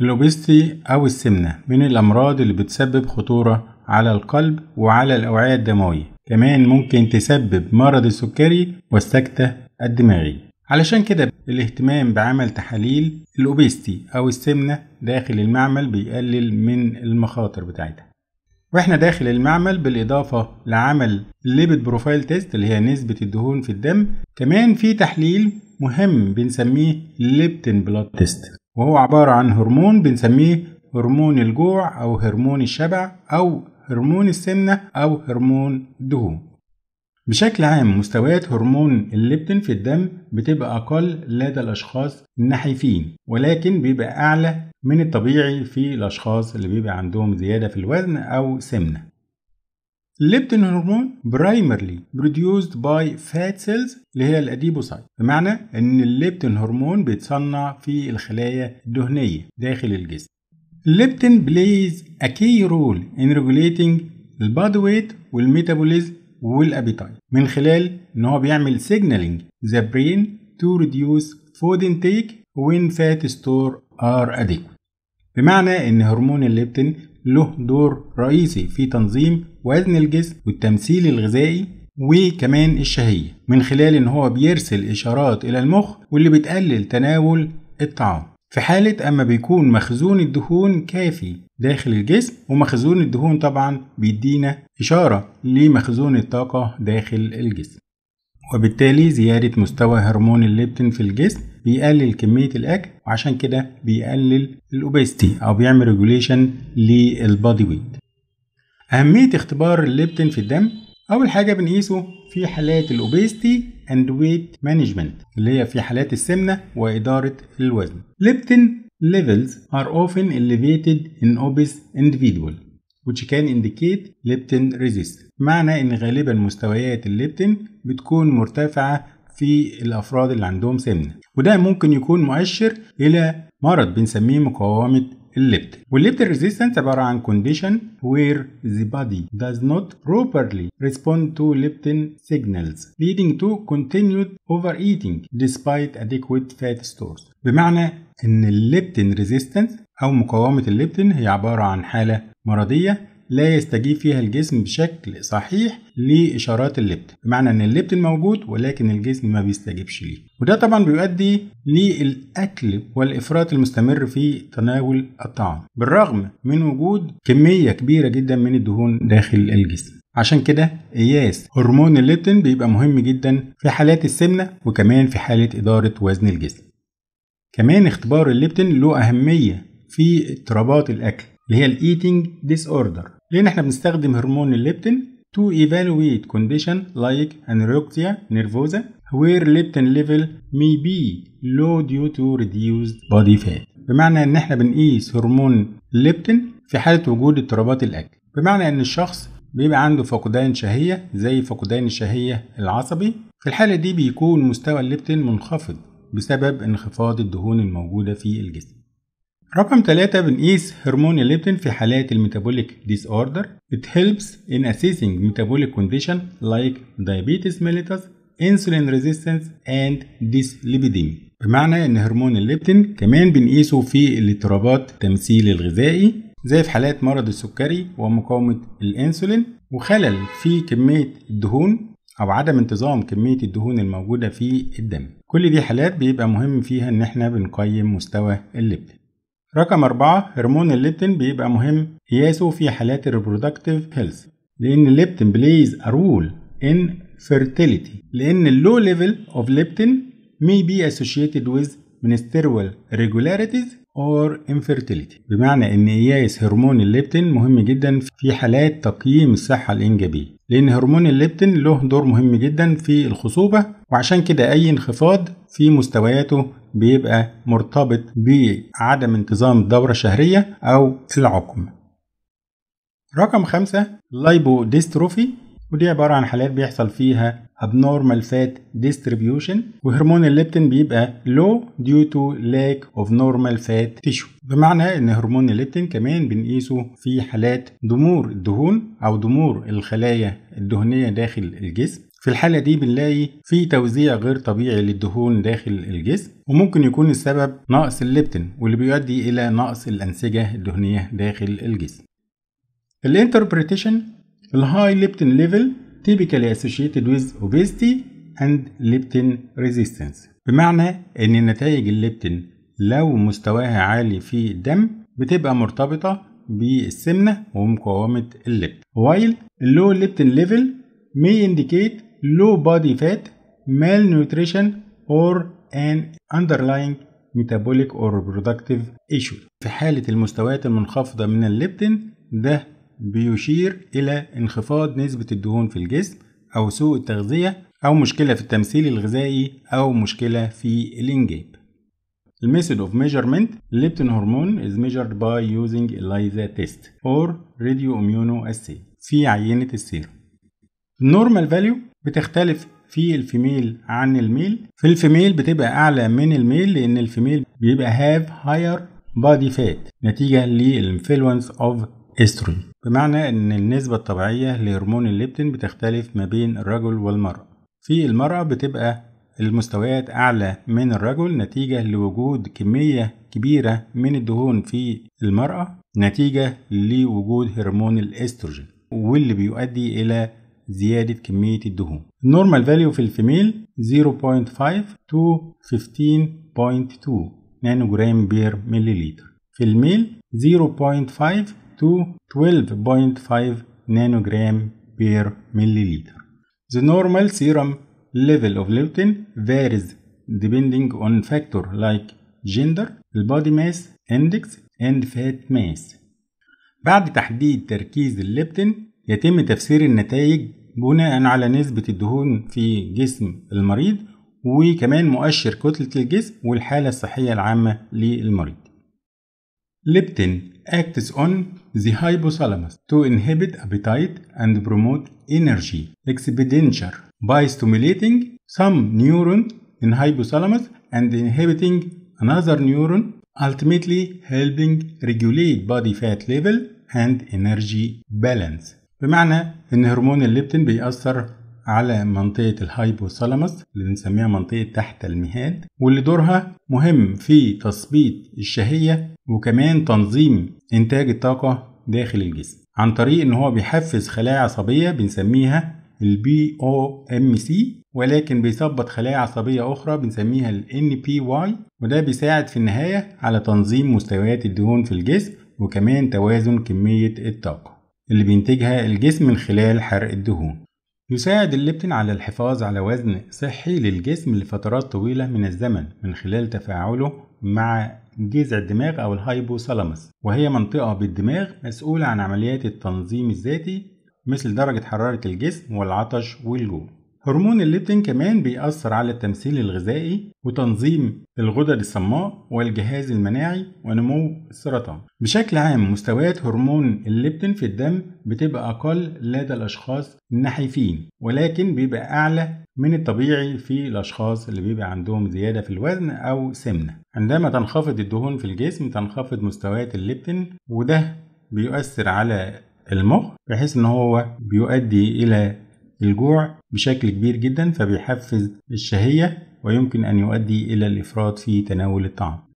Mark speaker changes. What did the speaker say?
Speaker 1: الأوبستي أو السمنة من الأمراض اللي بتسبب خطورة على القلب وعلى الأوعية الدموية كمان ممكن تسبب مرض السكري والسكتة الدماغية علشان كده الاهتمام بعمل تحاليل الأوبستي أو السمنة داخل المعمل بيقلل من المخاطر بتاعتها واحنا داخل المعمل بالإضافة لعمل ليبت بروفايل تيست اللي هي نسبة الدهون في الدم كمان في تحليل مهم بنسميه ليبتين بلاد تيست وهو عبارة عن هرمون بنسميه هرمون الجوع أو هرمون الشبع أو هرمون السمنة أو هرمون الدهون بشكل عام مستويات هرمون الليبتين في الدم بتبقى أقل لدى الأشخاص النحيفين ولكن بيبقى أعلى من الطبيعي في الأشخاص اللي بيبقى عندهم زيادة في الوزن أو سمنة الليبتين هرمون برايمرلي بروديوسد باي فات سيلز اللي هي الاديبوسايت بمعنى ان الليبتين هرمون بيتصنع في الخلايا الدهنيه داخل الجسم الليبتين بلايز ا كي رول ان ريجوليتنج البادي ويت والميتابوليزم والابيتايت من خلال ان هو بيعمل سيجنالينج ذا برين تو ريديوس فود انتيك وين فات ستور ار اديكويت بمعنى ان هرمون الليبتين له دور رئيسي في تنظيم وزن الجسم والتمثيل الغذائي وكمان الشهية من خلال ان هو بيرسل اشارات الى المخ واللي بتقلل تناول الطعام في حالة اما بيكون مخزون الدهون كافي داخل الجسم ومخزون الدهون طبعا بيدينا اشارة لمخزون الطاقة داخل الجسم وبالتالي زيادة مستوى هرمون الليبتين في الجسم بيقلل كميه الاكل وعشان كده بيقلل الاوبيستي او بيعمل ريجوليشن للبادي ويت اهميه اختبار الليبتين في الدم اول حاجه بنقيسه في حالات الاوبيستي اند ويت مانجمنت اللي هي في حالات السمنه واداره الوزن ليبتين levels are often elevated in obese individual which can indicate leptin resistance معنى ان غالبا مستويات الليبتين بتكون مرتفعه في الأفراد اللي عندهم سمنة وده ممكن يكون مؤشر إلى مرض بنسميه مقاومة الليبت والليبت ريزيستنس عبارة عن condition where the body does not properly respond to leptin signals leading to continued overeating despite adequate fat stores بمعنى ان الليبتين ريزيستنس او مقاومة الليبتين هي عبارة عن حالة مرضية لا يستجيب فيها الجسم بشكل صحيح لاشارات الليبت بمعنى ان الليبت موجود ولكن الجسم ما بيستجيبش ليه وده طبعا بيؤدي للاكل والافراط المستمر في تناول الطعام بالرغم من وجود كميه كبيره جدا من الدهون داخل الجسم عشان كده قياس هرمون الليبتين بيبقى مهم جدا في حالات السمنه وكمان في حاله اداره وزن الجسم كمان اختبار الليبتين له اهميه في اضطرابات الاكل اللي هي الايتنج ديس اوردر لان احنا بنستخدم هرمون الليبتين to evaluate كونديشن like anorexia nervosa where ليبتين level may be low due to reduced body fat بمعنى ان احنا بنقيس هرمون الليبتين في حالة وجود اضطرابات الاكل بمعنى ان الشخص بيبقى عنده فقدان شهية زي فقدان الشهية العصبي في الحالة دي بيكون مستوى الليبتين منخفض بسبب انخفاض الدهون الموجودة في الجسم رقم 3 بنقيس هرمون الليبتين في حالات الميتابوليك ديس اوردر it helps in assessing metabolic condition like diabetes mellitus insulin resistance and dyslipidemia بمعنى ان هرمون الليبتين كمان بنقيسه في الاضطرابات التمثيل الغذائي زي في حالات مرض السكري ومقاومة الانسولين وخلل في كمية الدهون او عدم انتظام كميه الدهون الموجوده في الدم كل دي حالات بيبقى مهم فيها ان احنا بنقيم مستوى الليبتين رقم أربعة هرمون الليبتين بيبقى مهم قياسه في حالات الريبرودكتيف هيلث لأن الليبتين بلايز a role in fertility لأن اللو ليفل اوف ليبتين may be associated with menstrual irregularities or infertility بمعنى ان قياس هرمون الليبتين مهم جدا في حالات تقييم الصحة الإنجابية لأن هرمون الليبتين له دور مهم جدا في الخصوبة وعشان كده أي انخفاض في مستوياته بيبقى مرتبط بعدم انتظام الدورة الشهرية أو العقم رقم خمسة لايبوديستروفي ودي عبارة عن حالات بيحصل فيها abnormal fat distribution وهرمون الليبتين بيبقى low due to lack of normal fat tissue بمعنى ان هرمون الليبتين كمان بنقيسه في حالات ضمور الدهون او ضمور الخلايا الدهنية داخل الجسم في الحالة دي بنلاقي في توزيع غير طبيعي للدهون داخل الجسم وممكن يكون السبب نقص الليبتين واللي بيؤدي إلى نقص الأنسجة الدهنية داخل الجسم الانتربريتيشن الهاي ليبتين ليفل typically associated with obesity and leptin resistance بمعنى ان نتائج الليبتين لو مستواها عالي في الدم بتبقى مرتبطة بالسمنة ومقاومة الليبت while low leptin level may indicate low body fat malnutrition or an underlying metabolic or reproductive issue في حالة المستويات المنخفضة من الليبتين ده بيشير إلى انخفاض نسبة الدهون في الجسم أو سوء التغذية أو مشكلة في التمثيل الغذائي أو مشكلة في الإنجاب. method of measurement leptin hormone is measured by using ELISA test or radioimmunoassay في عينة السيروم. Normal value بتختلف في الفيميل عن الميل في الفيميل بتبقى أعلى من الميل لأن الفيميل بيبقى have higher body fat نتيجة للانفلونس of استروجين بمعنى ان النسبة الطبيعية لهرمون الليبتين بتختلف ما بين الرجل والمرأة في المرأة بتبقى المستويات أعلى من الرجل نتيجة لوجود كمية كبيرة من الدهون في المرأة نتيجة لوجود هرمون الاستروجين واللي بيؤدي إلى زيادة كمية الدهون النورمال فاليو في الفيميل 0.5 to 15.2 نانو جرام بير مليليتر في الميل 0.5 to 12.5 nanogram per milliliter. The normal serum level of leptin varies depending on factor like gender, body mass index, and fat mass. بعد تحديد تركيز الليبتين يتم تفسير النتائج بناء على نسبة الدهون في جسم المريض وكمان مؤشر كتلة الجسم والحالة الصحية العامة للمريض Leptin acts on the hypothalamus to inhibit appetite and promote energy expenditure by stimulating some neuron in hypothalamus and inhibiting another neuron, ultimately helping regulate body fat level and energy balance. بمعنى ان هرمون الليبتين بيأثر على منطقة الهايبوثالاموس اللي بنسميها منطقة تحت المهاد واللي دورها مهم في تثبيط الشهية وكمان تنظيم إنتاج الطاقة داخل الجسم عن طريق إن هو بيحفز خلايا عصبية بنسميها البي او ام سي ولكن بيثبط خلايا عصبية أخرى بنسميها الـ NPY وده بيساعد في النهاية على تنظيم مستويات الدهون في الجسم وكمان توازن كمية الطاقة اللي بينتجها الجسم من خلال حرق الدهون يساعد الليبتين على الحفاظ على وزن صحي للجسم لفترات طويلة من الزمن من خلال تفاعله مع جذع الدماغ أو الهايبوثالامس وهي منطقة بالدماغ مسؤولة عن عمليات التنظيم الذاتي مثل درجة حرارة الجسم والعطش والجوع هرمون الليبتين كمان بيأثر على التمثيل الغذائي وتنظيم الغدد الصماء والجهاز المناعي ونمو السرطان بشكل عام مستويات هرمون الليبتين في الدم بتبقى أقل لدى الأشخاص النحيفين ولكن بيبقى أعلى من الطبيعي في الأشخاص اللي بيبقى عندهم زيادة في الوزن أو سمنة عندما تنخفض الدهون في الجسم تنخفض مستويات الليبتين وده بيؤثر على المخ بحيث ان هو بيؤدي الى الجوع بشكل كبير جدا فبيحفز الشهية ويمكن أن يؤدي إلى الإفراط في تناول الطعام